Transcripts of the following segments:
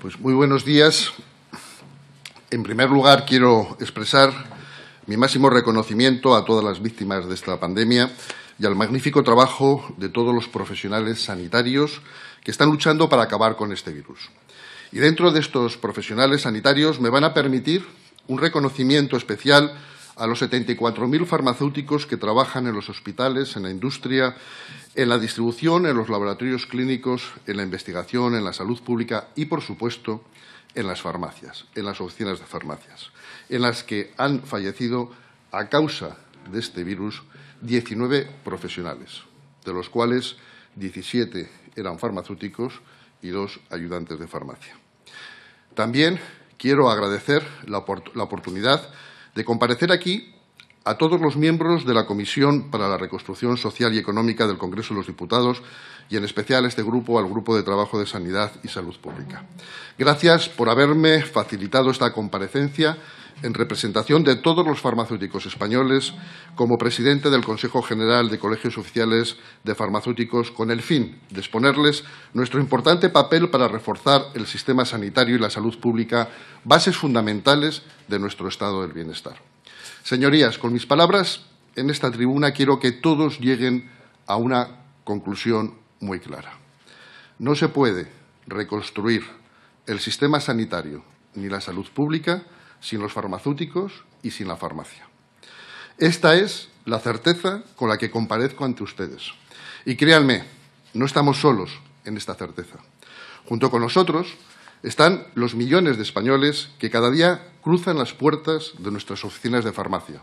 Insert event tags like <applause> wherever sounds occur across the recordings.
Pues muy buenos días. En primer lugar, quiero expresar mi máximo reconocimiento a todas las víctimas de esta pandemia y al magnífico trabajo de todos los profesionales sanitarios que están luchando para acabar con este virus. Y dentro de estos profesionales sanitarios me van a permitir un reconocimiento especial a los 74.000 farmacéuticos que trabajan en los hospitales, en la industria, en la distribución, en los laboratorios clínicos, en la investigación, en la salud pública y, por supuesto, en las farmacias, en las oficinas de farmacias, en las que han fallecido a causa de este virus 19 profesionales, de los cuales 17 eran farmacéuticos y dos ayudantes de farmacia. También quiero agradecer la, la oportunidad de comparecer aquí a todos los miembros de la Comisión para la Reconstrucción Social y Económica del Congreso de los Diputados y en especial a este grupo, al Grupo de Trabajo de Sanidad y Salud Pública. Gracias por haberme facilitado esta comparecencia en representación de todos los farmacéuticos españoles, como presidente del Consejo General de Colegios Oficiales de Farmacéuticos, con el fin de exponerles nuestro importante papel para reforzar el sistema sanitario y la salud pública, bases fundamentales de nuestro estado del bienestar. Señorías, con mis palabras en esta tribuna quiero que todos lleguen a una conclusión muy clara. No se puede reconstruir el sistema sanitario ni la salud pública sin los farmacéuticos y sin la farmacia. Esta es la certeza con la que comparezco ante ustedes. Y créanme, no estamos solos en esta certeza. Junto con nosotros están los millones de españoles que cada día cruzan las puertas de nuestras oficinas de farmacia.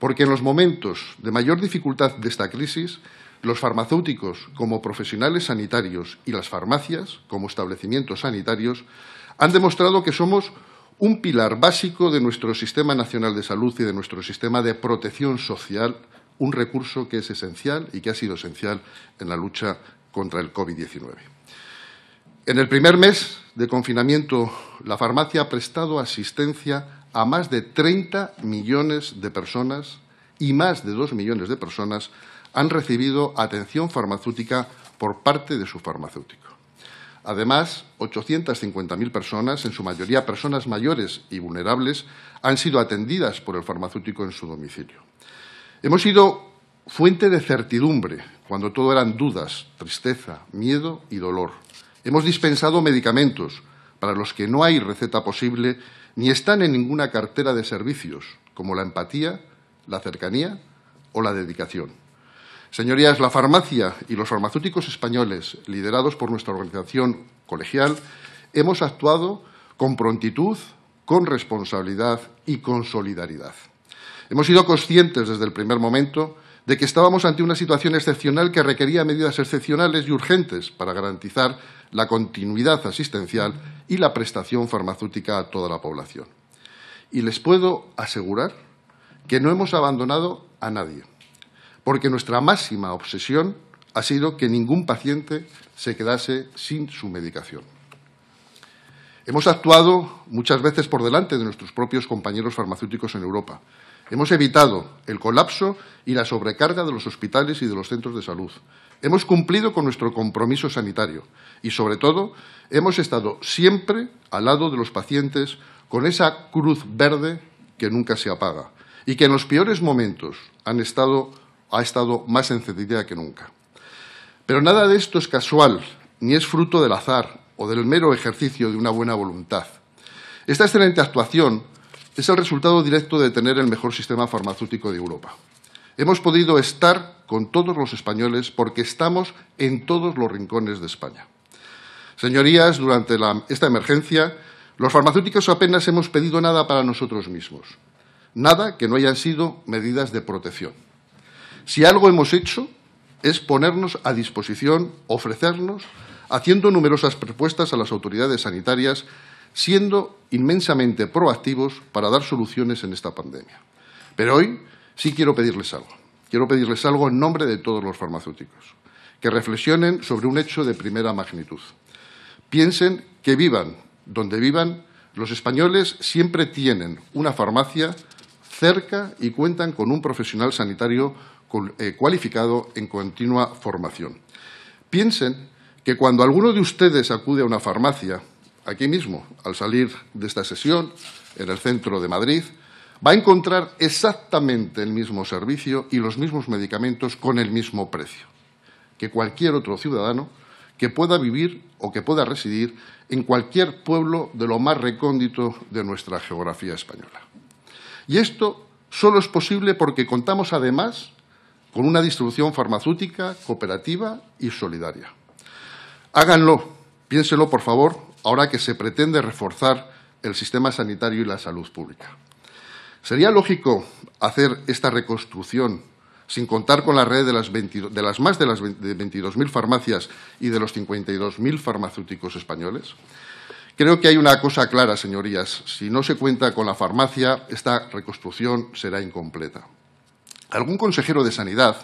Porque en los momentos de mayor dificultad de esta crisis, los farmacéuticos como profesionales sanitarios y las farmacias como establecimientos sanitarios han demostrado que somos un pilar básico de nuestro sistema nacional de salud y de nuestro sistema de protección social, un recurso que es esencial y que ha sido esencial en la lucha contra el COVID-19. En el primer mes de confinamiento, la farmacia ha prestado asistencia a más de 30 millones de personas y más de 2 millones de personas han recibido atención farmacéutica por parte de su farmacéutico. Además, 850.000 personas, en su mayoría personas mayores y vulnerables, han sido atendidas por el farmacéutico en su domicilio. Hemos sido fuente de certidumbre cuando todo eran dudas, tristeza, miedo y dolor. Hemos dispensado medicamentos para los que no hay receta posible ni están en ninguna cartera de servicios, como la empatía, la cercanía o la dedicación. Señorías, la farmacia y los farmacéuticos españoles, liderados por nuestra organización colegial, hemos actuado con prontitud, con responsabilidad y con solidaridad. Hemos sido conscientes desde el primer momento de que estábamos ante una situación excepcional que requería medidas excepcionales y urgentes para garantizar la continuidad asistencial y la prestación farmacéutica a toda la población. Y les puedo asegurar que no hemos abandonado a nadie porque nuestra máxima obsesión ha sido que ningún paciente se quedase sin su medicación. Hemos actuado muchas veces por delante de nuestros propios compañeros farmacéuticos en Europa. Hemos evitado el colapso y la sobrecarga de los hospitales y de los centros de salud. Hemos cumplido con nuestro compromiso sanitario y, sobre todo, hemos estado siempre al lado de los pacientes con esa cruz verde que nunca se apaga y que en los peores momentos han estado ha estado más encendida que nunca. Pero nada de esto es casual, ni es fruto del azar o del mero ejercicio de una buena voluntad. Esta excelente actuación es el resultado directo de tener el mejor sistema farmacéutico de Europa. Hemos podido estar con todos los españoles porque estamos en todos los rincones de España. Señorías, durante esta emergencia, los farmacéuticos apenas hemos pedido nada para nosotros mismos, nada que no hayan sido medidas de protección. Si algo hemos hecho es ponernos a disposición, ofrecernos, haciendo numerosas propuestas a las autoridades sanitarias, siendo inmensamente proactivos para dar soluciones en esta pandemia. Pero hoy sí quiero pedirles algo. Quiero pedirles algo en nombre de todos los farmacéuticos, que reflexionen sobre un hecho de primera magnitud. Piensen que vivan donde vivan, los españoles siempre tienen una farmacia cerca y cuentan con un profesional sanitario eh, cualificado en continua formación. Piensen que cuando alguno de ustedes acude a una farmacia, aquí mismo, al salir de esta sesión, en el centro de Madrid, va a encontrar exactamente el mismo servicio y los mismos medicamentos con el mismo precio que cualquier otro ciudadano que pueda vivir o que pueda residir en cualquier pueblo de lo más recóndito de nuestra geografía española. Y esto solo es posible porque contamos además con una distribución farmacéutica, cooperativa y solidaria. Háganlo, piénselo por favor, ahora que se pretende reforzar el sistema sanitario y la salud pública. ¿Sería lógico hacer esta reconstrucción sin contar con la red de las, de las más de las 22.000 farmacias y de los 52.000 farmacéuticos españoles? Creo que hay una cosa clara, señorías. Si no se cuenta con la farmacia, esta reconstrucción será incompleta. Algún consejero de Sanidad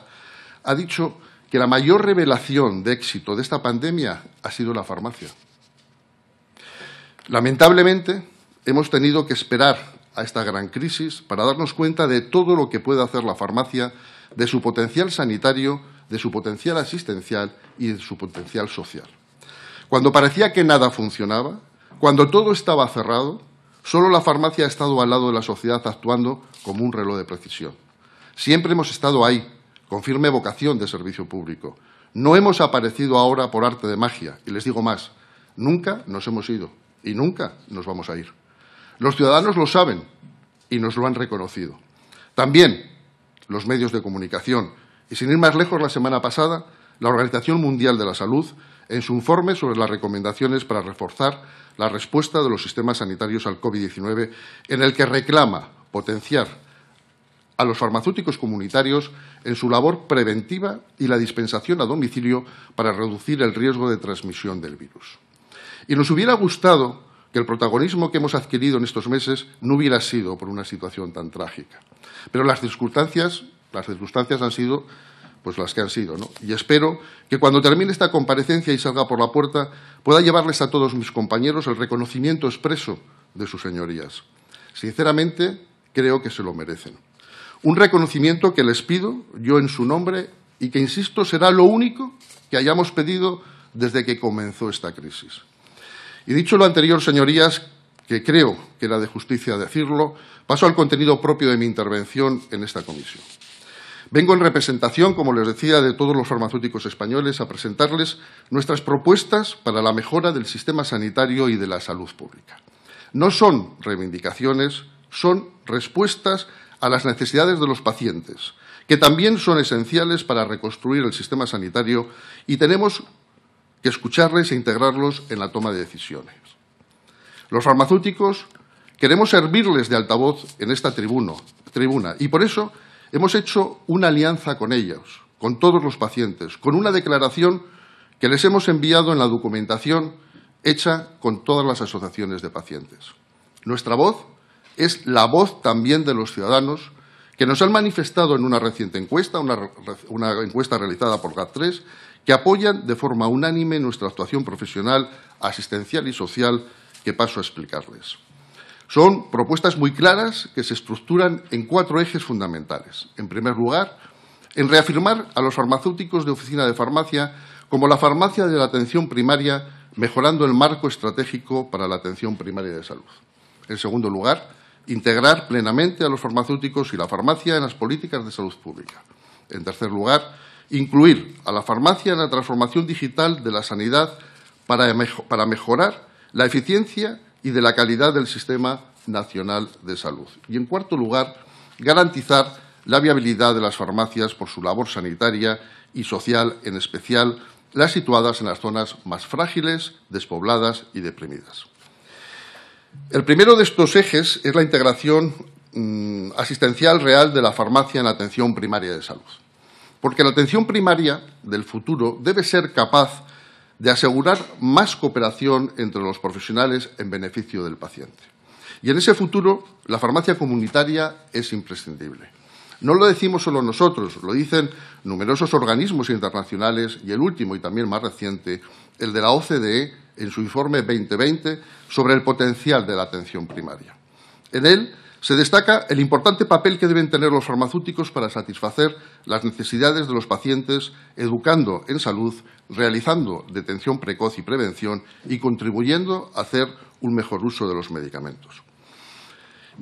ha dicho que la mayor revelación de éxito de esta pandemia ha sido la farmacia. Lamentablemente, hemos tenido que esperar a esta gran crisis para darnos cuenta de todo lo que puede hacer la farmacia, de su potencial sanitario, de su potencial asistencial y de su potencial social. Cuando parecía que nada funcionaba, cuando todo estaba cerrado, solo la farmacia ha estado al lado de la sociedad actuando como un reloj de precisión. Siempre hemos estado ahí, con firme vocación de servicio público. No hemos aparecido ahora por arte de magia, y les digo más, nunca nos hemos ido y nunca nos vamos a ir. Los ciudadanos lo saben y nos lo han reconocido. También los medios de comunicación, y sin ir más lejos, la semana pasada, la Organización Mundial de la Salud, en su informe sobre las recomendaciones para reforzar la respuesta de los sistemas sanitarios al COVID-19, en el que reclama potenciar a los farmacéuticos comunitarios en su labor preventiva y la dispensación a domicilio para reducir el riesgo de transmisión del virus. Y nos hubiera gustado que el protagonismo que hemos adquirido en estos meses no hubiera sido por una situación tan trágica. Pero las circunstancias, han sido pues las que han sido. Y espero que cuando termine esta comparecencia y salga por la puerta pueda llevarles a todos mis compañeros el reconocimiento expreso de sus señorías. Sinceramente, creo que se lo merecen. Un reconocimiento que les pido yo en su nombre y que, insisto, será lo único que hayamos pedido desde que comenzó esta crisis. Y dicho lo anterior, señorías, que creo que era de justicia decirlo, paso al contenido propio de mi intervención en esta comisión. Vengo en representación, como les decía, de todos los farmacéuticos españoles a presentarles nuestras propuestas para la mejora del sistema sanitario y de la salud pública. No son reivindicaciones, son respuestas a las necesidades de los pacientes, que también son esenciales para reconstruir el sistema sanitario y tenemos que escucharles e integrarlos en la toma de decisiones. Los farmacéuticos queremos servirles de altavoz en esta tribuna y por eso hemos hecho una alianza con ellos, con todos los pacientes, con una declaración que les hemos enviado en la documentación hecha con todas las asociaciones de pacientes. Nuestra voz es la voz también de los ciudadanos que nos han manifestado en una reciente encuesta, una, encuesta realizada por GAT3, que apoyan de forma unánime nuestra actuación profesional, asistencial y social, que paso a explicarles. Son propuestas muy claras que se estructuran en cuatro ejes fundamentales. En primer lugar, en reafirmar a los farmacéuticos de oficina de farmacia como la farmacia de la atención primaria, mejorando el marco estratégico para la atención primaria de salud. En segundo lugar, integrar plenamente a los farmacéuticos y la farmacia en las políticas de salud pública. En tercer lugar, incluir a la farmacia en la transformación digital de la sanidad para, mejorar la eficiencia y de la calidad del sistema nacional de salud. Y, en cuarto lugar, garantizar la viabilidad de las farmacias por su labor sanitaria y social, en especial las situadas en las zonas más frágiles, despobladas y deprimidas. El primero de estos ejes es la integración mm, asistencial real de la farmacia en la atención primaria de salud. Porque la atención primaria del futuro debe ser capaz de asegurar más cooperación entre los profesionales en beneficio del paciente. Y en ese futuro, la farmacia comunitaria es imprescindible. No lo decimos solo nosotros, lo dicen numerosos organismos internacionales y el último y también más reciente, el de la OCDE, en su informe 2020 sobre el potencial de la atención primaria. En él se destaca el importante papel que deben tener los farmacéuticos para satisfacer las necesidades de los pacientes, educando en salud, realizando detención precoz y prevención y contribuyendo a hacer un mejor uso de los medicamentos.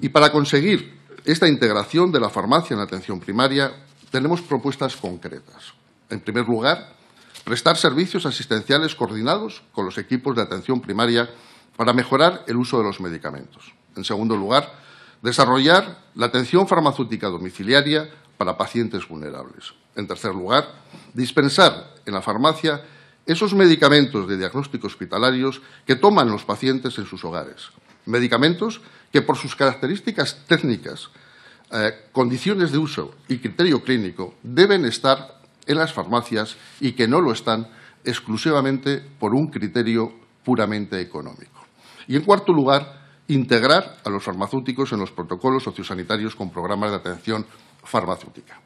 Y para conseguir esta integración de la farmacia en la atención primaria, tenemos propuestas concretas. En primer lugar, prestar servicios asistenciales coordinados con los equipos de atención primaria para mejorar el uso de los medicamentos. En segundo lugar, desarrollar la atención farmacéutica domiciliaria para pacientes vulnerables. En tercer lugar, dispensar en la farmacia esos medicamentos de diagnóstico hospitalarios que toman los pacientes en sus hogares. Medicamentos que por sus características técnicas, eh, condiciones de uso y criterio clínico deben estar en las farmacias y que no lo están exclusivamente por un criterio puramente económico. Y en cuarto lugar, integrar a los farmacéuticos en los protocolos sociosanitarios con programas de atención farmacéutica.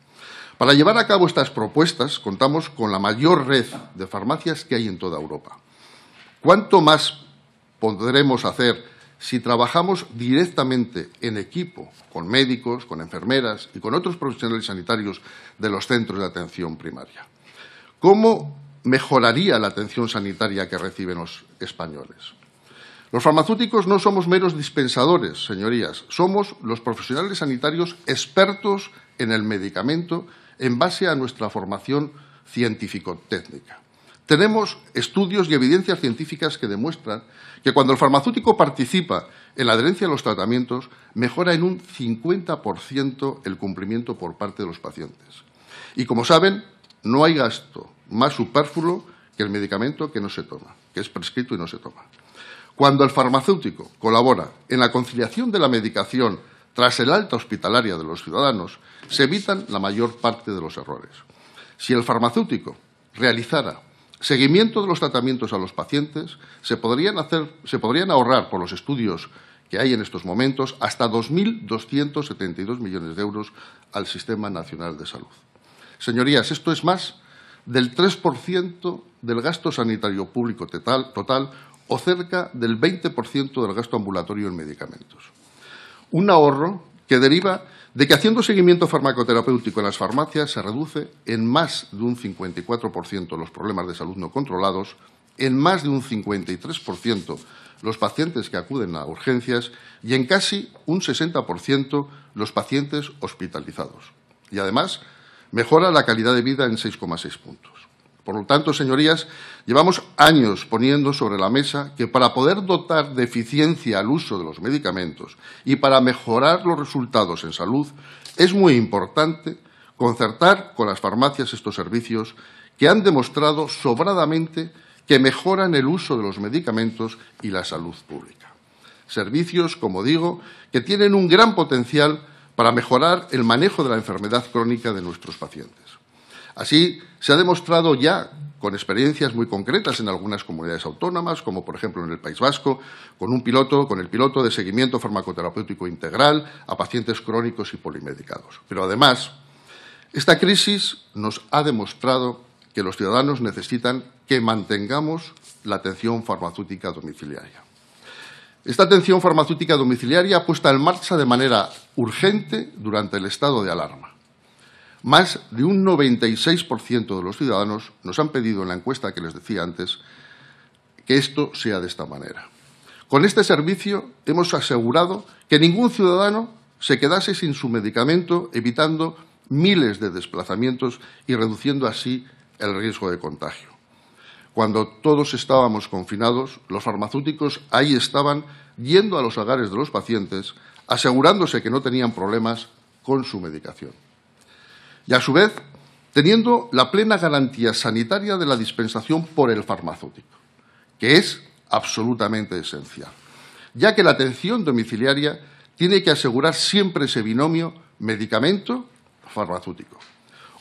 Para llevar a cabo estas propuestas contamos con la mayor red de farmacias que hay en toda Europa. ¿Cuánto más podremos hacer si trabajamos directamente en equipo con médicos, con enfermeras y con otros profesionales sanitarios de los centros de atención primaria, ¿cómo mejoraría la atención sanitaria que reciben los españoles? Los farmacéuticos no somos meros dispensadores, señorías, somos los profesionales sanitarios expertos en el medicamento en base a nuestra formación científico-técnica. Tenemos estudios y evidencias científicas que demuestran que cuando el farmacéutico participa en la adherencia a los tratamientos, mejora en un 50% el cumplimiento por parte de los pacientes. Y como saben, no hay gasto más superfluo que el medicamento que no se toma, que es prescrito y no se toma. Cuando el farmacéutico colabora en la conciliación de la medicación tras el alta hospitalaria de los ciudadanos, se evitan la mayor parte de los errores. Si el farmacéutico realizara Seguimiento de los tratamientos a los pacientes. Se podrían, ahorrar por los estudios que hay en estos momentos hasta 2.272 millones de euros al Sistema Nacional de Salud. Señorías, esto es más del 3% del gasto sanitario público total, total o cerca del 20% del gasto ambulatorio en medicamentos. Un ahorro que deriva de que haciendo seguimiento farmacoterapéutico en las farmacias se reduce en más de un 54% los problemas de salud no controlados, en más de un 53% los pacientes que acuden a urgencias y en casi un 60% los pacientes hospitalizados. Y además, mejora la calidad de vida en 6,6 puntos. Por lo tanto, señorías, llevamos años poniendo sobre la mesa que para poder dotar de eficiencia al uso de los medicamentos y para mejorar los resultados en salud, es muy importante concertar con las farmacias estos servicios que han demostrado sobradamente que mejoran el uso de los medicamentos y la salud pública. Servicios, como digo, que tienen un gran potencial para mejorar el manejo de la enfermedad crónica de nuestros pacientes. Así, se ha demostrado ya con experiencias muy concretas en algunas comunidades autónomas, como por ejemplo en el País Vasco, con un piloto, con el piloto de seguimiento farmacoterapéutico integral a pacientes crónicos y polimedicados. Pero además, esta crisis nos ha demostrado que los ciudadanos necesitan que mantengamos la atención farmacéutica domiciliaria. Esta atención farmacéutica domiciliaria puesta en marcha de manera urgente durante el estado de alarma más de un 96% de los ciudadanos nos han pedido en la encuesta que les decía antes que esto sea de esta manera. Con este servicio hemos asegurado que ningún ciudadano se quedase sin su medicamento, evitando miles de desplazamientos y reduciendo así el riesgo de contagio. Cuando todos estábamos confinados, los farmacéuticos ahí estaban yendo a los hogares de los pacientes, asegurándose que no tenían problemas con su medicación y a su vez teniendo la plena garantía sanitaria de la dispensación por el farmacéutico, que es absolutamente esencial, ya que la atención domiciliaria tiene que asegurar siempre ese binomio medicamento-farmacéutico.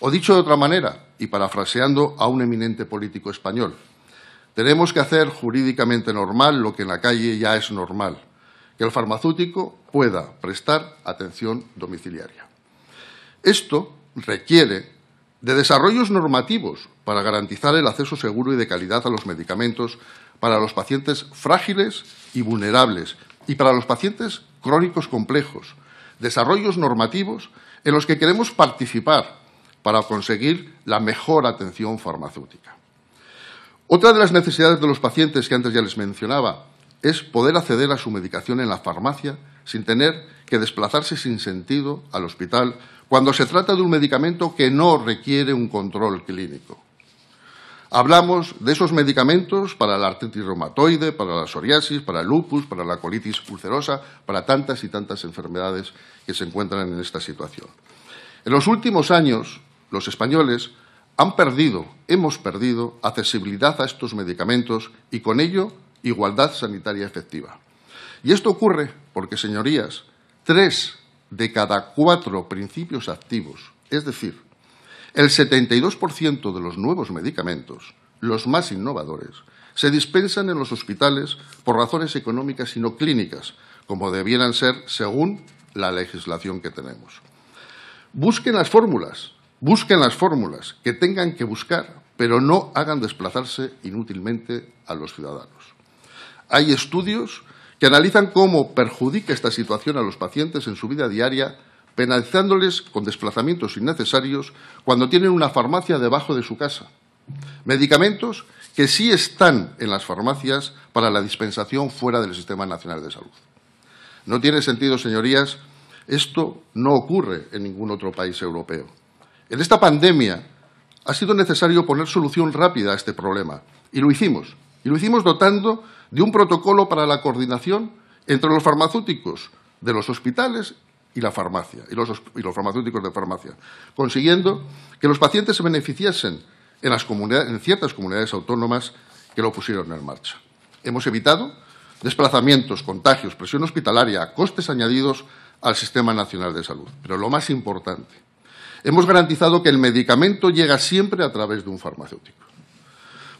O dicho de otra manera, y parafraseando a un eminente político español, tenemos que hacer jurídicamente normal lo que en la calle ya es normal, que el farmacéutico pueda prestar atención domiciliaria. Esto requiere de desarrollos normativos para garantizar el acceso seguro y de calidad a los medicamentos para los pacientes frágiles y vulnerables y para los pacientes crónicos complejos, desarrollos normativos en los que queremos participar para conseguir la mejor atención farmacéutica. Otra de las necesidades de los pacientes que antes ya les mencionaba es poder acceder a su medicación en la farmacia sin tener que desplazarse sin sentido al hospital cuando se trata de un medicamento que no requiere un control clínico. Hablamos de esos medicamentos para la artritis reumatoide, para la psoriasis, para el lupus, para la colitis ulcerosa, para tantas y tantas enfermedades que se encuentran en esta situación. En los últimos años, los españoles han perdido, hemos perdido accesibilidad a estos medicamentos y con ello igualdad sanitaria efectiva. Y esto ocurre porque, señorías, tres de cada cuatro principios activos, es decir, el 72% de los nuevos medicamentos, los más innovadores, se dispensan en los hospitales por razones económicas y no clínicas, como debieran ser según la legislación que tenemos. Busquen las fórmulas, busquen las fórmulas que tengan que buscar, pero no hagan desplazarse inútilmente a los ciudadanos. Hay estudios que analizan cómo perjudica esta situación a los pacientes en su vida diaria, penalizándoles con desplazamientos innecesarios cuando tienen una farmacia debajo de su casa. Medicamentos que sí están en las farmacias para la dispensación fuera del Sistema Nacional de Salud. No tiene sentido, señorías, esto no ocurre en ningún otro país europeo. En esta pandemia ha sido necesario poner solución rápida a este problema y lo hicimos. Y lo hicimos dotando de un protocolo para la coordinación entre los farmacéuticos de los hospitales y la farmacia, y los, farmacéuticos de farmacia, consiguiendo que los pacientes se beneficiasen en, las en ciertas comunidades autónomas que lo pusieron en marcha. Hemos evitado desplazamientos, contagios, presión hospitalaria, costes añadidos al Sistema Nacional de Salud. Pero lo más importante, hemos garantizado que el medicamento llega siempre a través de un farmacéutico.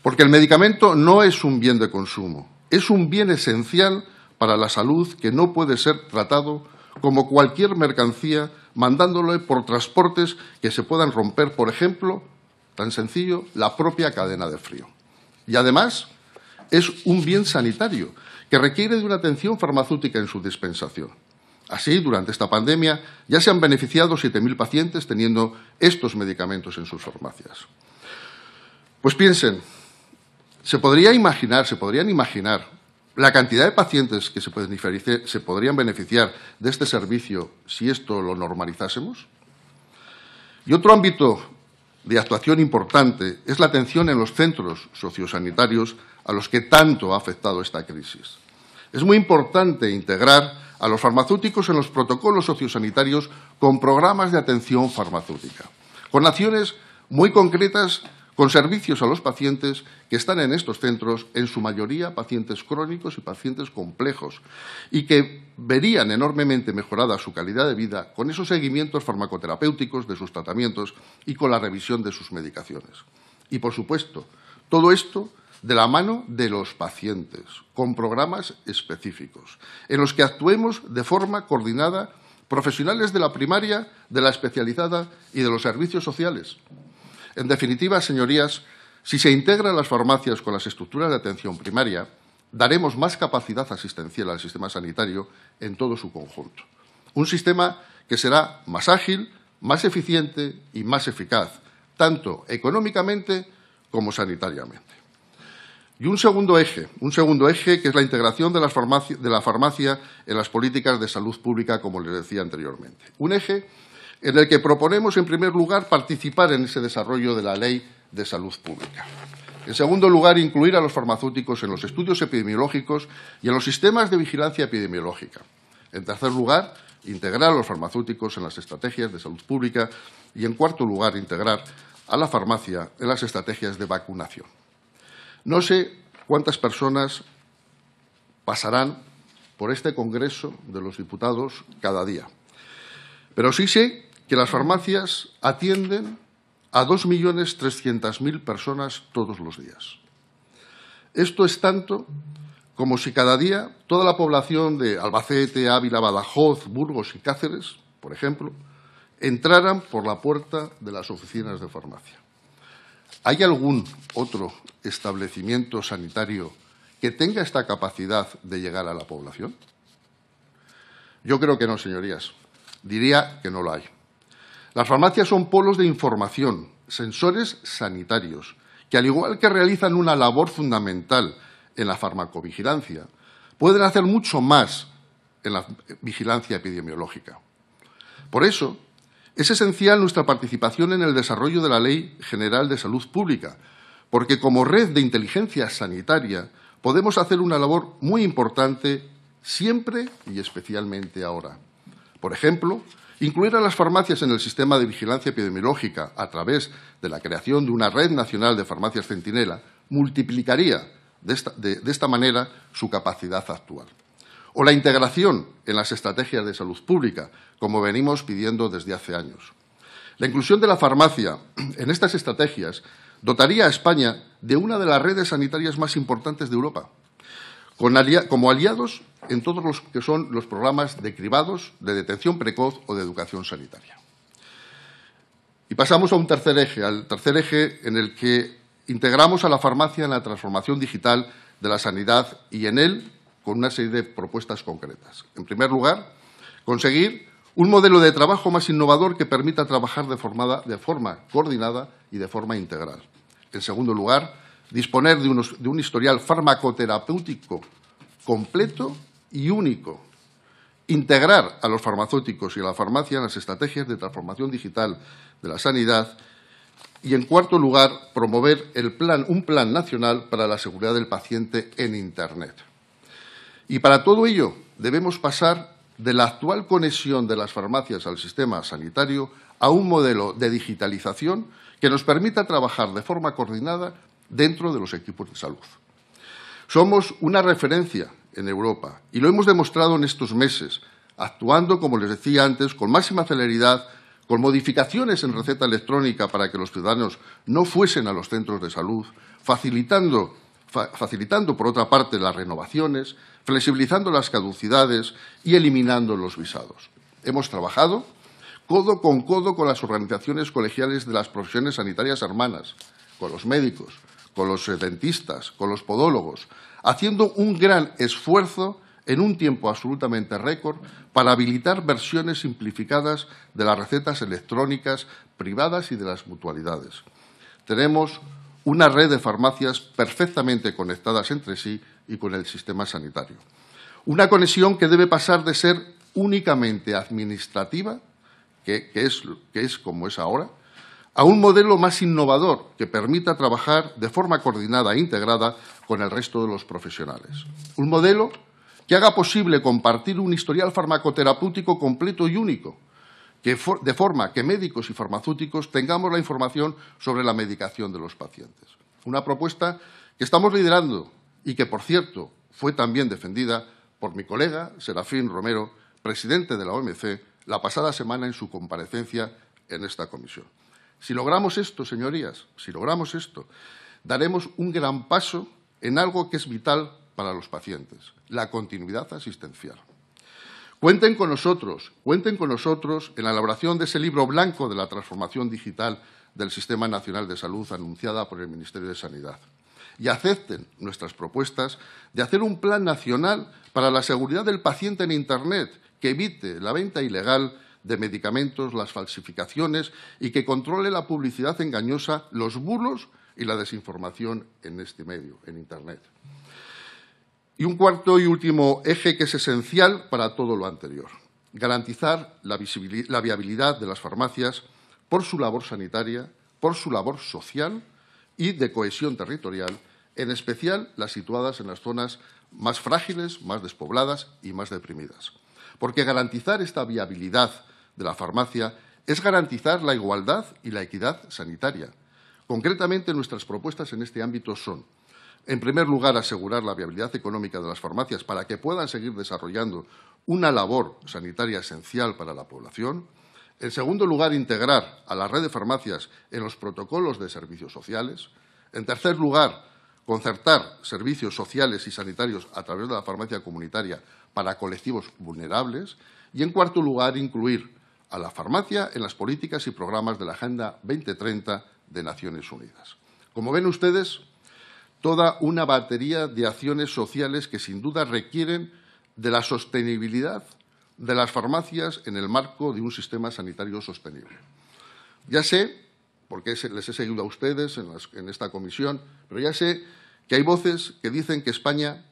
Porque el medicamento no es un bien de consumo, es un bien esencial para la salud que no puede ser tratado como cualquier mercancía mandándole por transportes que se puedan romper, por ejemplo, tan sencillo, la propia cadena de frío. Y además es un bien sanitario que requiere de una atención farmacéutica en su dispensación. Así, durante esta pandemia ya se han beneficiado 7.000 pacientes teniendo estos medicamentos en sus farmacias. Pues piensen, se podría imaginar, podrían imaginar la cantidad de pacientes que se, se podrían beneficiar de este servicio si esto lo normalizásemos. Y otro ámbito de actuación importante es la atención en los centros sociosanitarios a los que tanto ha afectado esta crisis. Es muy importante integrar a los farmacéuticos en los protocolos sociosanitarios con programas de atención farmacéutica, con acciones muy concretas con servicios a los pacientes que están en estos centros, en su mayoría pacientes crónicos y pacientes complejos, y que verían enormemente mejorada su calidad de vida con esos seguimientos farmacoterapéuticos de sus tratamientos y con la revisión de sus medicaciones. Y, por supuesto, todo esto de la mano de los pacientes, con programas específicos, en los que actuemos de forma coordinada profesionales de la primaria, de la especializada y de los servicios sociales, en definitiva, señorías, si se integran las farmacias con las estructuras de atención primaria, daremos más capacidad asistencial al sistema sanitario en todo su conjunto. Un sistema que será más ágil, más eficiente y más eficaz, tanto económicamente como sanitariamente. Y un segundo eje, un segundo eje que es la integración de, de la farmacia en las políticas de salud pública, como les decía anteriormente. Un eje en el que proponemos, en primer lugar, participar en ese desarrollo de la ley de salud pública. En segundo lugar, incluir a los farmacéuticos en los estudios epidemiológicos y en los sistemas de vigilancia epidemiológica. En tercer lugar, integrar a los farmacéuticos en las estrategias de salud pública y, en cuarto lugar, integrar a la farmacia en las estrategias de vacunación. No sé cuántas personas pasarán por este Congreso de los Diputados cada día, pero sí sé que las farmacias atienden a 2.300.000 personas todos los días. Esto es tanto como si cada día toda la población de Albacete, Ávila, Badajoz, Burgos y Cáceres, por ejemplo, entraran por la puerta de las oficinas de farmacia. ¿Hay algún otro establecimiento sanitario que tenga esta capacidad de llegar a la población? Yo creo que no, señorías. Diría que no lo hay. Las farmacias son polos de información, sensores sanitarios, que al igual que realizan una labor fundamental en la farmacovigilancia, pueden hacer mucho más en la vigilancia epidemiológica. Por eso, es esencial nuestra participación en el desarrollo de la Ley General de Salud Pública, porque como red de inteligencia sanitaria podemos hacer una labor muy importante siempre y especialmente ahora. Por ejemplo, Incluir a las farmacias en el sistema de vigilancia epidemiológica a través de la creación de una red nacional de farmacias centinela multiplicaría de esta, de esta manera su capacidad actual. O la integración en las estrategias de salud pública, como venimos pidiendo desde hace años. La inclusión de la farmacia <clears throat> en estas estrategias dotaría a España de una de las redes sanitarias más importantes de Europa como aliados en todos los que son los programas de cribados, de detención precoz o de educación sanitaria. Y pasamos a un tercer eje, al tercer eje en el que integramos a la farmacia en la transformación digital de la sanidad y en él con una serie de propuestas concretas. En primer lugar, conseguir un modelo de trabajo más innovador que permita trabajar de, de forma coordinada y de forma integral. En segundo lugar, disponer de, un historial farmacoterapéutico completo y único, integrar a los farmacéuticos y a la farmacia en las estrategias de transformación digital de la sanidad y, en cuarto lugar, promover un plan nacional para la seguridad del paciente en Internet. Y para todo ello debemos pasar de la actual conexión de las farmacias al sistema sanitario a un modelo de digitalización que nos permita trabajar de forma coordinada dentro de los equipos de salud. Somos una referencia en Europa y lo hemos demostrado en estos meses, actuando, como les decía antes, con máxima celeridad, con modificaciones en receta electrónica para que los ciudadanos no fuesen a los centros de salud, facilitando, por otra parte, las renovaciones, flexibilizando las caducidades y eliminando los visados. Hemos trabajado codo con codo con las organizaciones colegiales de las profesiones sanitarias hermanas, con los médicos, con los dentistas, con los podólogos, haciendo un gran esfuerzo en un tiempo absolutamente récord para habilitar versiones simplificadas de las recetas electrónicas privadas y de las mutualidades. Tenemos una red de farmacias perfectamente conectadas entre sí y con el sistema sanitario. Una conexión que debe pasar de ser únicamente administrativa, que, es como es ahora, a un modelo más innovador que permita trabajar de forma coordinada e integrada con el resto de los profesionales. Un modelo que haga posible compartir un historial farmacoterapéutico completo y único, de forma que médicos y farmacéuticos tengamos la información sobre la medicación de los pacientes. Una propuesta que estamos liderando y que, por cierto, fue también defendida por mi colega Serafín Romero, presidente de la OMC, la pasada semana en su comparecencia en esta comisión. Si logramos esto, señorías, si logramos esto, daremos un gran paso en algo que es vital para los pacientes, la continuidad asistencial. Cuenten con nosotros, cuenten con nosotros en la elaboración de ese libro blanco de la transformación digital del Sistema Nacional de Salud anunciada por el Ministerio de Sanidad. Y acepten nuestras propuestas de hacer un plan nacional para la seguridad del paciente en Internet que evite la venta ilegal de medicamentos, las falsificaciones y que controle la publicidad engañosa, los bulos y la desinformación en este medio, en Internet. Y un cuarto y último eje que es esencial para todo lo anterior, garantizar la, la viabilidad de las farmacias por su labor sanitaria, por su labor social y de cohesión territorial, en especial las situadas en las zonas más frágiles, más despobladas y más deprimidas. Porque garantizar esta viabilidad de la farmacia es garantizar la igualdad y la equidad sanitaria. Concretamente, nuestras propuestas en este ámbito son, en primer lugar, asegurar la viabilidad económica de las farmacias para que puedan seguir desarrollando una labor sanitaria esencial para la población. En segundo lugar, integrar a la red de farmacias en los protocolos de servicios sociales. En tercer lugar, concertar servicios sociales y sanitarios a través de la farmacia comunitaria para colectivos vulnerables. Y, en cuarto lugar, incluir a la farmacia en las políticas y programas de la Agenda 2030 de Naciones Unidas. Como ven ustedes, toda una batería de acciones sociales que sin duda requieren de la sostenibilidad de las farmacias en el marco de un sistema sanitario sostenible. Ya sé, porque les he seguido a ustedes en, en esta comisión, pero ya sé que hay voces que dicen que España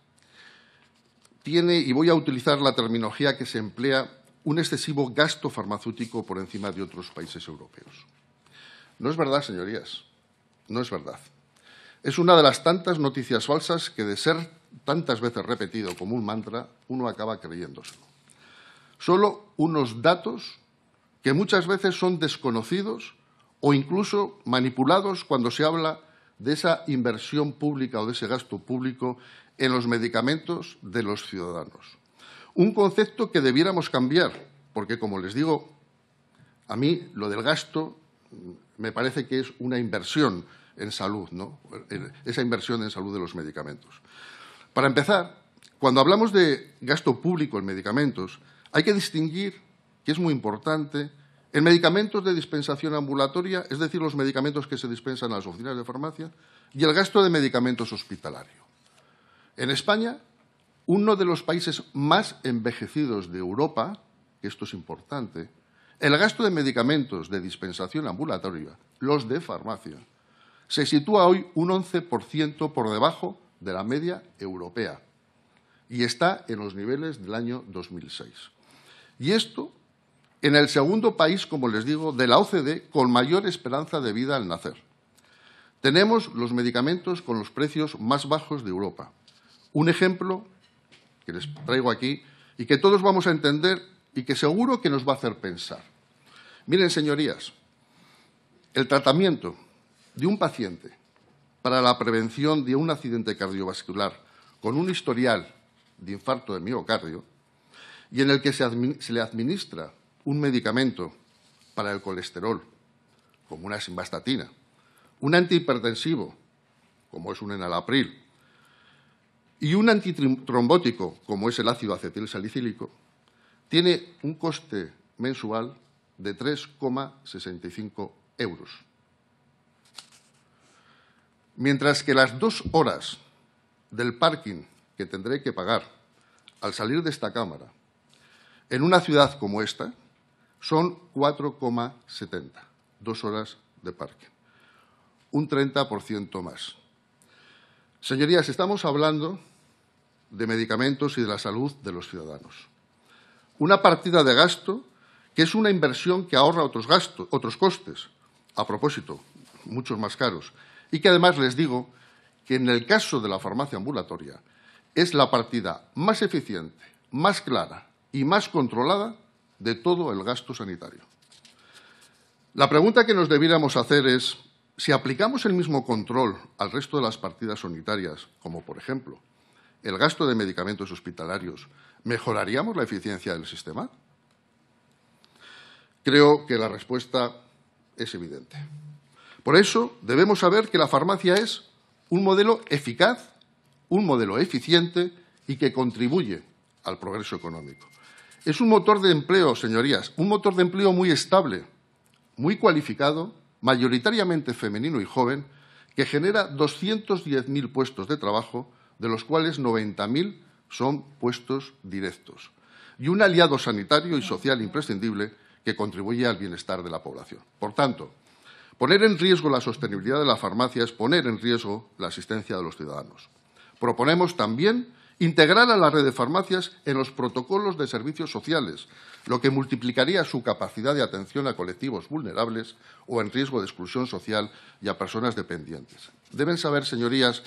tiene, y voy a utilizar la terminología que se emplea un excesivo gasto farmacéutico por encima de otros países europeos. No es verdad, señorías, no es verdad. Es una de las tantas noticias falsas que, de ser tantas veces repetido como un mantra, uno acaba creyéndoselo. Solo unos datos que muchas veces son desconocidos o incluso manipulados cuando se habla de esa inversión pública o de ese gasto público en los medicamentos de los ciudadanos. Un concepto que debiéramos cambiar, porque como les digo, a mí lo del gasto me parece que es una inversión en salud, ¿no? esa inversión en salud de los medicamentos. Para empezar, cuando hablamos de gasto público en medicamentos, hay que distinguir, que es muy importante, en medicamentos de dispensación ambulatoria, es decir, los medicamentos que se dispensan a las oficinas de farmacia, y el gasto de medicamentos hospitalario. En España, uno de los países más envejecidos de Europa, esto es importante, el gasto de medicamentos de dispensación ambulatoria, los de farmacia, se sitúa hoy un 11% por debajo de la media europea y está en los niveles del año 2006. Y esto en el segundo país, como les digo, de la OCDE con mayor esperanza de vida al nacer. Tenemos los medicamentos con los precios más bajos de Europa. Un ejemplo que les traigo aquí y que todos vamos a entender y que seguro que nos va a hacer pensar. Miren, señorías, el tratamiento de un paciente para la prevención de un accidente cardiovascular con un historial de infarto de miocardio y en el que se, le administra un medicamento para el colesterol, como una simvastatina, un antihipertensivo, como es un enalapril, y un antitrombótico, como es el ácido acetil salicílico, tiene un coste mensual de 3,65 euros. Mientras que las dos horas del parking que tendré que pagar al salir de esta Cámara en una ciudad como esta son 4,70, dos horas de parking, un 30% más. Señorías, estamos hablando de medicamentos y de la salud de los ciudadanos. Una partida de gasto que es una inversión que ahorra otros costes, a propósito, muchos más caros, y que además les digo que en el caso de la farmacia ambulatoria es la partida más eficiente, más clara y más controlada de todo el gasto sanitario. La pregunta que nos debiéramos hacer es si aplicamos el mismo control al resto de las partidas sanitarias, como por ejemplo el gasto de medicamentos hospitalarios, ¿mejoraríamos la eficiencia del sistema? Creo que la respuesta es evidente. Por eso debemos saber que la farmacia es un modelo eficaz, un modelo eficiente y que contribuye al progreso económico. Es un motor de empleo, señorías, un motor de empleo muy estable, muy cualificado, mayoritariamente femenino y joven, que genera 210.000 puestos de trabajo de los cuales 90.000 son puestos directos, y un aliado sanitario y social imprescindible que contribuye al bienestar de la población. Por tanto, poner en riesgo la sostenibilidad de la farmacia es poner en riesgo la asistencia de los ciudadanos. Proponemos también integrar a la red de farmacias en los protocolos de servicios sociales, lo que multiplicaría su capacidad de atención a colectivos vulnerables o en riesgo de exclusión social y a personas dependientes. Deben saber, señorías,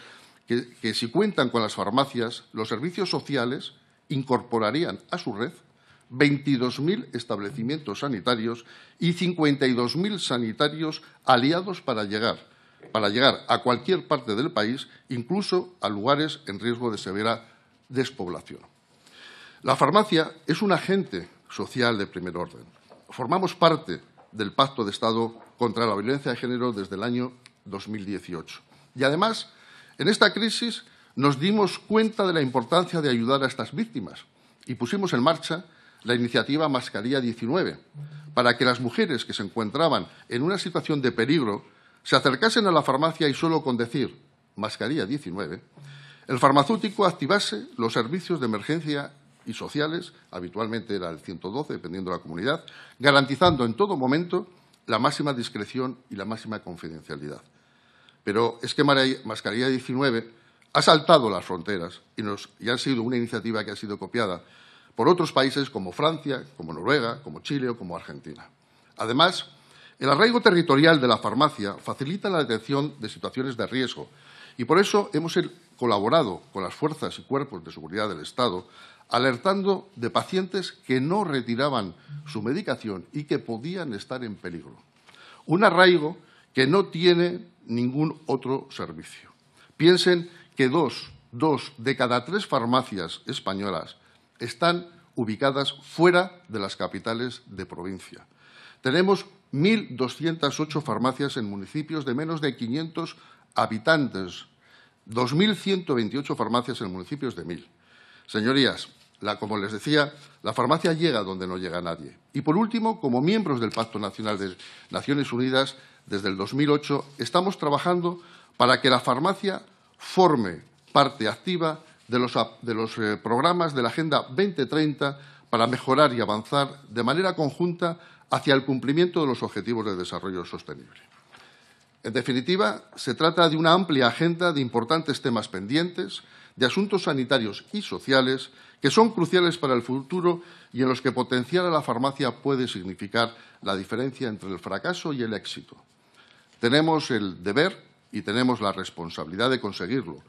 que, si cuentan con las farmacias, los servicios sociales incorporarían a su red 22.000 establecimientos sanitarios y 52.000 sanitarios aliados para llegar, para llegar a cualquier parte del país, incluso a lugares en riesgo de severa despoblación. La farmacia es un agente social de primer orden. Formamos parte del Pacto de Estado contra la Violencia de Género desde el año 2018. Y además en esta crisis nos dimos cuenta de la importancia de ayudar a estas víctimas y pusimos en marcha la iniciativa Mascarilla 19 para que las mujeres que se encontraban en una situación de peligro se acercasen a la farmacia y solo con decir Mascarilla 19, el farmacéutico activase los servicios de emergencia y sociales, habitualmente era el 112, dependiendo de la comunidad, garantizando en todo momento la máxima discreción y la máxima confidencialidad pero es que Mascarilla 19 ha saltado las fronteras y, ha sido una iniciativa que ha sido copiada por otros países como Francia, como Noruega, como Chile o como Argentina. Además, el arraigo territorial de la farmacia facilita la detección de situaciones de riesgo y por eso hemos colaborado con las fuerzas y cuerpos de seguridad del Estado alertando de pacientes que no retiraban su medicación y que podían estar en peligro. Un arraigo que no tiene ningún otro servicio. Piensen que dos, dos de cada tres farmacias españolas están ubicadas fuera de las capitales de provincia. Tenemos 1.208 farmacias en municipios de menos de 500 habitantes, 2.128 farmacias en municipios de 1.000. Señorías, como les decía, la farmacia llega donde no llega nadie. Y por último, como miembros del Pacto Nacional de Naciones Unidas, desde el 2008, estamos trabajando para que la farmacia forme parte activa de los, eh, programas de la Agenda 2030 para mejorar y avanzar de manera conjunta hacia el cumplimiento de los Objetivos de Desarrollo Sostenible. En definitiva, se trata de una amplia agenda de importantes temas pendientes, de asuntos sanitarios y sociales que son cruciales para el futuro y en los que potenciar a la farmacia puede significar la diferencia entre el fracaso y el éxito. Tenemos el deber y tenemos la responsabilidad de conseguirlo.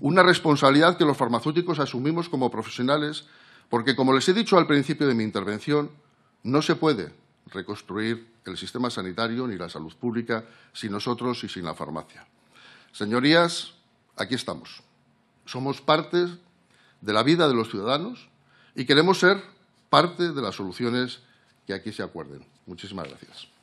Una responsabilidad que los farmacéuticos asumimos como profesionales porque, como les he dicho al principio de mi intervención, no se puede reconstruir el sistema sanitario ni la salud pública sin nosotros y sin la farmacia. Señorías, aquí estamos. Somos parte de la vida de los ciudadanos y queremos ser parte de las soluciones que aquí se acuerden. Muchísimas gracias.